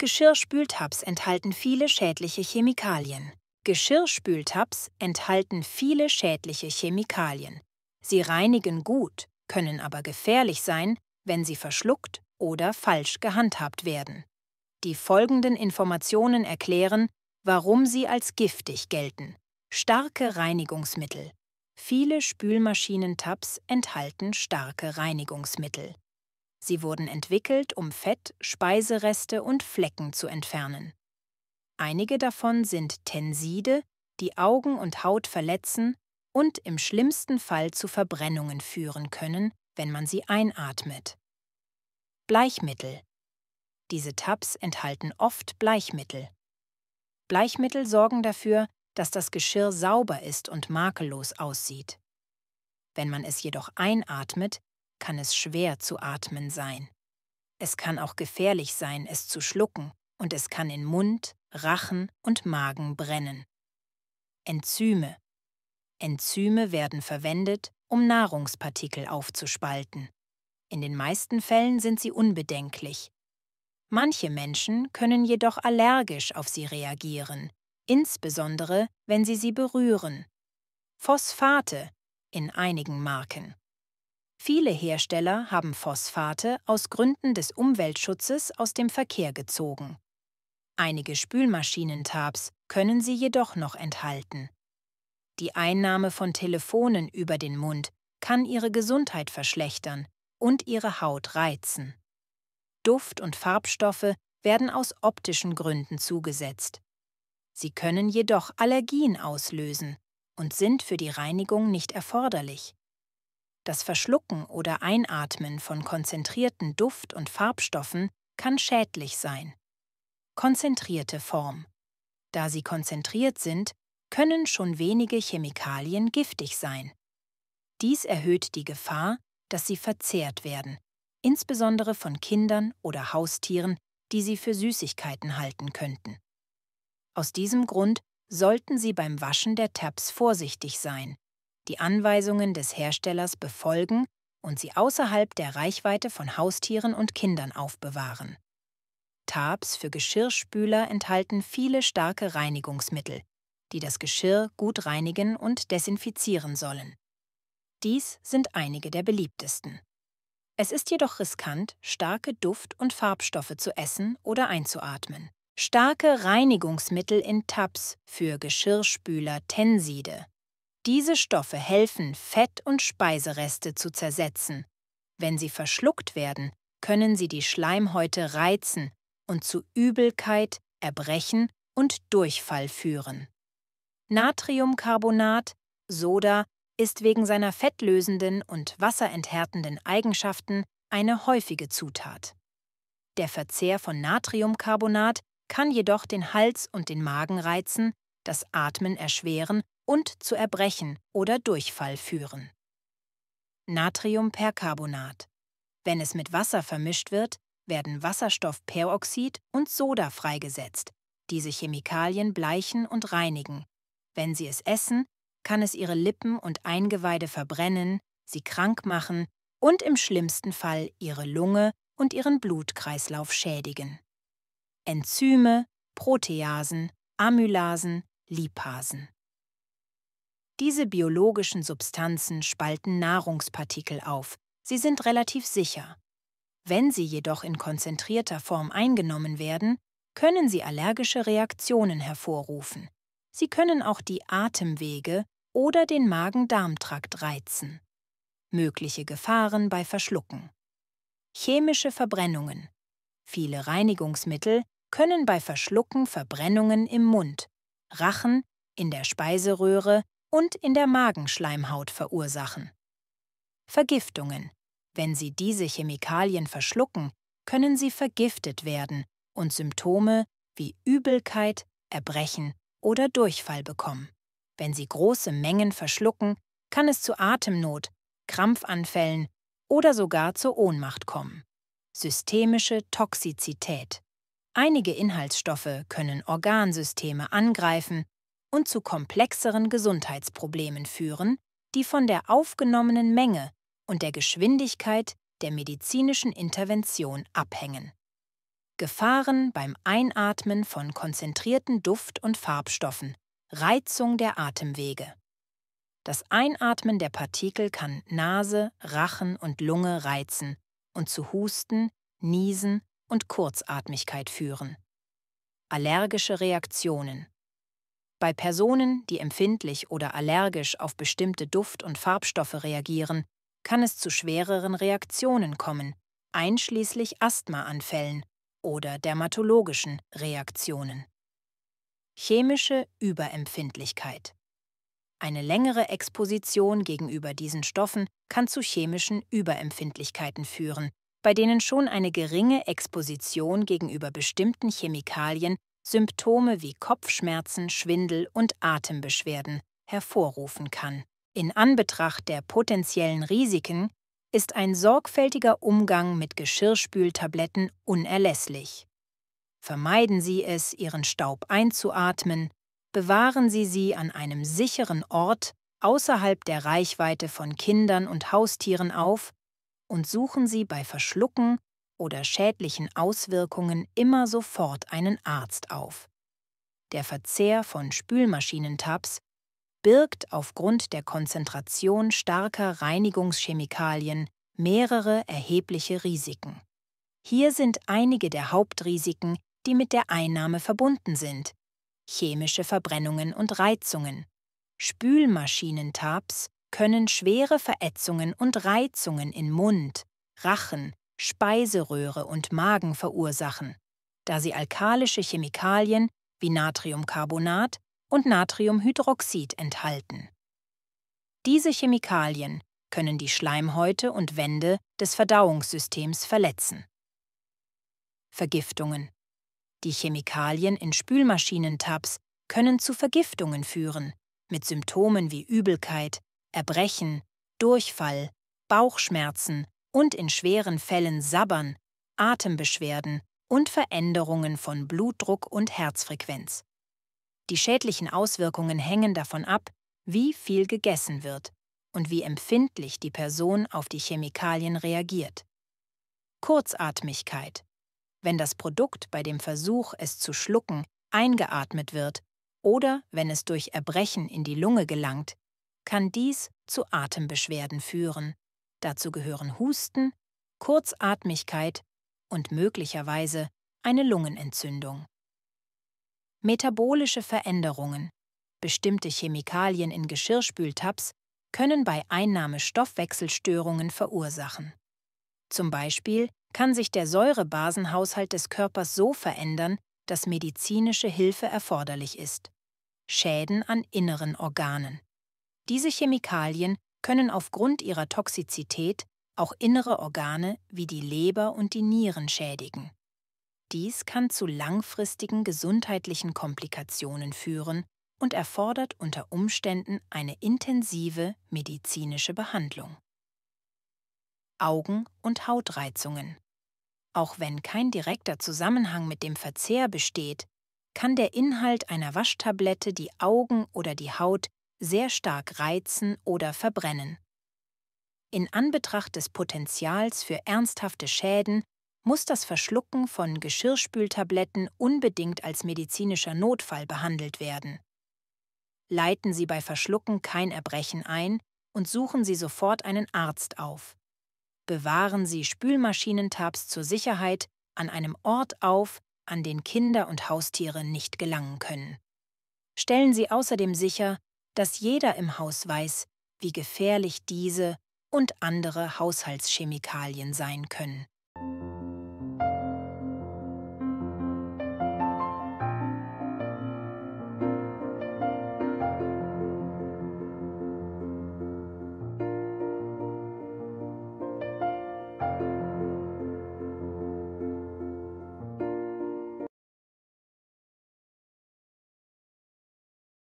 Geschirrspültabs enthalten viele schädliche Chemikalien. Geschirrspültabs enthalten viele schädliche Chemikalien. Sie reinigen gut, können aber gefährlich sein, wenn sie verschluckt oder falsch gehandhabt werden. Die folgenden Informationen erklären, warum sie als giftig gelten. Starke Reinigungsmittel. Viele Spülmaschinentabs enthalten starke Reinigungsmittel. Sie wurden entwickelt, um Fett, Speisereste und Flecken zu entfernen. Einige davon sind Tenside, die Augen und Haut verletzen und im schlimmsten Fall zu Verbrennungen führen können, wenn man sie einatmet. Bleichmittel. Diese Tabs enthalten oft Bleichmittel. Bleichmittel sorgen dafür, dass das Geschirr sauber ist und makellos aussieht. Wenn man es jedoch einatmet, kann es schwer zu atmen sein. Es kann auch gefährlich sein, es zu schlucken, und es kann in Mund, Rachen und Magen brennen. Enzyme. Enzyme werden verwendet, um Nahrungspartikel aufzuspalten. In den meisten Fällen sind sie unbedenklich. Manche Menschen können jedoch allergisch auf sie reagieren, insbesondere wenn sie sie berühren. Phosphate in einigen Marken. Viele Hersteller haben Phosphate aus Gründen des Umweltschutzes aus dem Verkehr gezogen. Einige Spülmaschinentabs können sie jedoch noch enthalten. Die Einnahme von Telefonen über den Mund kann ihre Gesundheit verschlechtern und ihre Haut reizen. Duft- und Farbstoffe werden aus optischen Gründen zugesetzt. Sie können jedoch Allergien auslösen und sind für die Reinigung nicht erforderlich. Das Verschlucken oder Einatmen von konzentrierten Duft- und Farbstoffen kann schädlich sein. Konzentrierte Form. Da sie konzentriert sind, können schon wenige Chemikalien giftig sein. Dies erhöht die Gefahr, dass sie verzehrt werden, insbesondere von Kindern oder Haustieren, die sie für Süßigkeiten halten könnten. Aus diesem Grund sollten Sie beim Waschen der Tabs vorsichtig sein die Anweisungen des Herstellers befolgen und sie außerhalb der Reichweite von Haustieren und Kindern aufbewahren. Tabs für Geschirrspüler enthalten viele starke Reinigungsmittel, die das Geschirr gut reinigen und desinfizieren sollen. Dies sind einige der beliebtesten. Es ist jedoch riskant, starke Duft- und Farbstoffe zu essen oder einzuatmen. Starke Reinigungsmittel in Tabs für Geschirrspüler Tenside diese Stoffe helfen, Fett- und Speisereste zu zersetzen. Wenn sie verschluckt werden, können sie die Schleimhäute reizen und zu Übelkeit, Erbrechen und Durchfall führen. Natriumcarbonat, Soda, ist wegen seiner fettlösenden und wasserenthärtenden Eigenschaften eine häufige Zutat. Der Verzehr von Natriumcarbonat kann jedoch den Hals und den Magen reizen, das Atmen erschweren und zu Erbrechen oder Durchfall führen. Natriumperkarbonat. Wenn es mit Wasser vermischt wird, werden Wasserstoffperoxid und Soda freigesetzt. Diese Chemikalien bleichen und reinigen. Wenn sie es essen, kann es ihre Lippen und Eingeweide verbrennen, sie krank machen und im schlimmsten Fall ihre Lunge und ihren Blutkreislauf schädigen. Enzyme, Proteasen, Amylasen, Lipasen. Diese biologischen Substanzen spalten Nahrungspartikel auf, sie sind relativ sicher. Wenn sie jedoch in konzentrierter Form eingenommen werden, können sie allergische Reaktionen hervorrufen. Sie können auch die Atemwege oder den Magen-Darm-Trakt reizen. Mögliche Gefahren bei Verschlucken. Chemische Verbrennungen. Viele Reinigungsmittel können bei Verschlucken Verbrennungen im Mund, Rachen, in der Speiseröhre, und in der Magenschleimhaut verursachen. Vergiftungen. Wenn Sie diese Chemikalien verschlucken, können sie vergiftet werden und Symptome wie Übelkeit, Erbrechen oder Durchfall bekommen. Wenn sie große Mengen verschlucken, kann es zu Atemnot, Krampfanfällen oder sogar zur Ohnmacht kommen. Systemische Toxizität. Einige Inhaltsstoffe können Organsysteme angreifen und zu komplexeren Gesundheitsproblemen führen, die von der aufgenommenen Menge und der Geschwindigkeit der medizinischen Intervention abhängen. Gefahren beim Einatmen von konzentrierten Duft- und Farbstoffen, Reizung der Atemwege. Das Einatmen der Partikel kann Nase, Rachen und Lunge reizen und zu Husten, Niesen und Kurzatmigkeit führen. Allergische Reaktionen, bei Personen, die empfindlich oder allergisch auf bestimmte Duft- und Farbstoffe reagieren, kann es zu schwereren Reaktionen kommen, einschließlich Asthmaanfällen oder dermatologischen Reaktionen. Chemische Überempfindlichkeit Eine längere Exposition gegenüber diesen Stoffen kann zu chemischen Überempfindlichkeiten führen, bei denen schon eine geringe Exposition gegenüber bestimmten Chemikalien Symptome wie Kopfschmerzen, Schwindel und Atembeschwerden hervorrufen kann. In Anbetracht der potenziellen Risiken ist ein sorgfältiger Umgang mit Geschirrspültabletten unerlässlich. Vermeiden Sie es, Ihren Staub einzuatmen, bewahren Sie sie an einem sicheren Ort außerhalb der Reichweite von Kindern und Haustieren auf und suchen Sie bei Verschlucken oder schädlichen Auswirkungen immer sofort einen Arzt auf. Der Verzehr von Spülmaschinentabs birgt aufgrund der Konzentration starker Reinigungschemikalien mehrere erhebliche Risiken. Hier sind einige der Hauptrisiken, die mit der Einnahme verbunden sind. Chemische Verbrennungen und Reizungen. Spülmaschinentabs können schwere Verätzungen und Reizungen in Mund, Rachen, Speiseröhre und Magen verursachen, da sie alkalische Chemikalien wie Natriumcarbonat und Natriumhydroxid enthalten. Diese Chemikalien können die Schleimhäute und Wände des Verdauungssystems verletzen. Vergiftungen. Die Chemikalien in Spülmaschinentabs können zu Vergiftungen führen, mit Symptomen wie Übelkeit, Erbrechen, Durchfall, Bauchschmerzen und in schweren Fällen Sabbern, Atembeschwerden und Veränderungen von Blutdruck und Herzfrequenz. Die schädlichen Auswirkungen hängen davon ab, wie viel gegessen wird und wie empfindlich die Person auf die Chemikalien reagiert. Kurzatmigkeit. Wenn das Produkt bei dem Versuch, es zu schlucken, eingeatmet wird oder wenn es durch Erbrechen in die Lunge gelangt, kann dies zu Atembeschwerden führen. Dazu gehören Husten, Kurzatmigkeit und möglicherweise eine Lungenentzündung. Metabolische Veränderungen. Bestimmte Chemikalien in Geschirrspültabs können bei Einnahme Stoffwechselstörungen verursachen. Zum Beispiel kann sich der Säurebasenhaushalt des Körpers so verändern, dass medizinische Hilfe erforderlich ist. Schäden an inneren Organen. Diese Chemikalien können aufgrund ihrer Toxizität auch innere Organe wie die Leber und die Nieren schädigen. Dies kann zu langfristigen gesundheitlichen Komplikationen führen und erfordert unter Umständen eine intensive medizinische Behandlung. Augen- und Hautreizungen. Auch wenn kein direkter Zusammenhang mit dem Verzehr besteht, kann der Inhalt einer Waschtablette die Augen oder die Haut sehr stark reizen oder verbrennen. In Anbetracht des Potenzials für ernsthafte Schäden muss das Verschlucken von Geschirrspültabletten unbedingt als medizinischer Notfall behandelt werden. Leiten Sie bei Verschlucken kein Erbrechen ein und suchen Sie sofort einen Arzt auf. Bewahren Sie Spülmaschinentabs zur Sicherheit an einem Ort auf, an den Kinder und Haustiere nicht gelangen können. Stellen Sie außerdem sicher, dass jeder im Haus weiß, wie gefährlich diese und andere Haushaltschemikalien sein können.